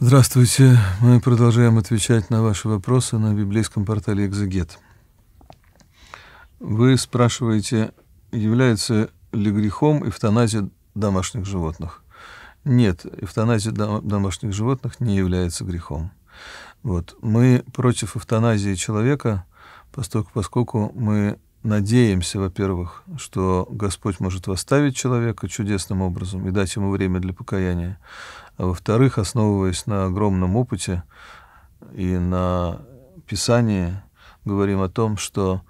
Здравствуйте. Мы продолжаем отвечать на ваши вопросы на библейском портале «Экзегет». Вы спрашиваете, является ли грехом эвтаназия домашних животных? Нет, эвтаназия домашних животных не является грехом. Вот. Мы против эвтаназии человека, поскольку, мы надеемся, во-первых, что Господь может восставить человека чудесным образом и дать ему время для покаяния а во-вторых, основываясь на огромном опыте и на писании, говорим о том, что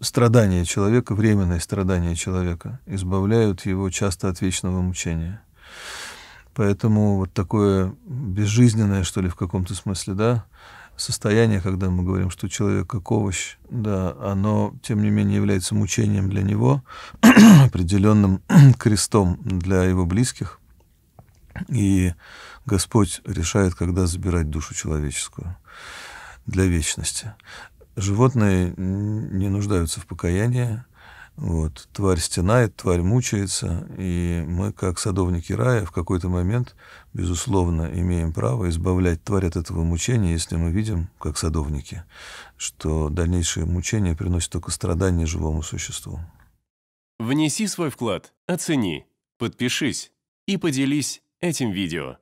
страдания человека, временные страдания человека, избавляют его часто от вечного мучения. Поэтому вот такое безжизненное, что ли, в каком-то смысле, да, состояние, когда мы говорим, что человек как овощ, да, оно, тем не менее, является мучением для него, определенным крестом для его близких. И Господь решает, когда забирать душу человеческую для вечности. Животные не нуждаются в покаянии. Вот. Тварь стенает, тварь мучается, и мы, как садовники рая, в какой-то момент, безусловно, имеем право избавлять тварь от этого мучения, если мы видим, как садовники, что дальнейшее мучение приносит только страдания живому существу. Внеси свой вклад, оцени, подпишись и поделись этим видео.